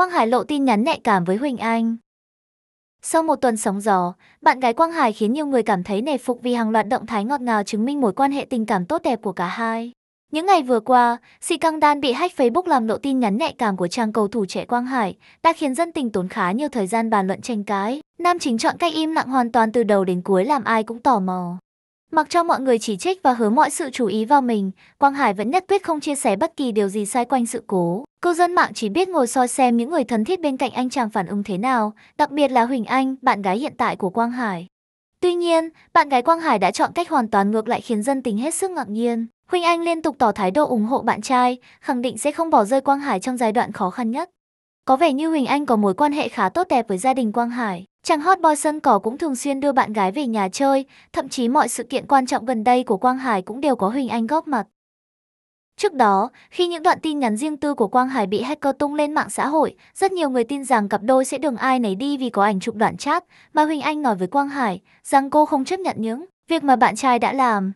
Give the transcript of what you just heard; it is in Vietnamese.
Quang Hải lộ tin nhắn nhạy cảm với Huỳnh Anh. Sau một tuần sóng gió, bạn gái Quang Hải khiến nhiều người cảm thấy nể phục vì hàng loạt động thái ngọt ngào chứng minh mối quan hệ tình cảm tốt đẹp của cả hai. Những ngày vừa qua, Si Căng Đan bị hack Facebook làm lộ tin nhắn nhạy cảm của chàng cầu thủ trẻ Quang Hải, đã khiến dân tình tốn khá nhiều thời gian bàn luận tranh cãi. Nam chính chọn cách im lặng hoàn toàn từ đầu đến cuối làm ai cũng tò mò. Mặc cho mọi người chỉ trích và hứa mọi sự chú ý vào mình, Quang Hải vẫn nhất quyết không chia sẻ bất kỳ điều gì xoay quanh sự cố. Cư dân mạng chỉ biết ngồi soi xem những người thân thiết bên cạnh anh chàng phản ứng thế nào, đặc biệt là Huỳnh Anh, bạn gái hiện tại của Quang Hải. Tuy nhiên, bạn gái Quang Hải đã chọn cách hoàn toàn ngược lại khiến dân tình hết sức ngạc nhiên. Huỳnh Anh liên tục tỏ thái độ ủng hộ bạn trai, khẳng định sẽ không bỏ rơi Quang Hải trong giai đoạn khó khăn nhất. Có vẻ như Huỳnh Anh có mối quan hệ khá tốt đẹp với gia đình Quang Hải. Chàng hot boy sân cỏ cũng thường xuyên đưa bạn gái về nhà chơi, thậm chí mọi sự kiện quan trọng gần đây của Quang Hải cũng đều có Huỳnh Anh góp mặt. Trước đó, khi những đoạn tin nhắn riêng tư của Quang Hải bị hacker tung lên mạng xã hội, rất nhiều người tin rằng cặp đôi sẽ đường ai nấy đi vì có ảnh chụp đoạn chat, mà Huỳnh Anh nói với Quang Hải rằng cô không chấp nhận những việc mà bạn trai đã làm.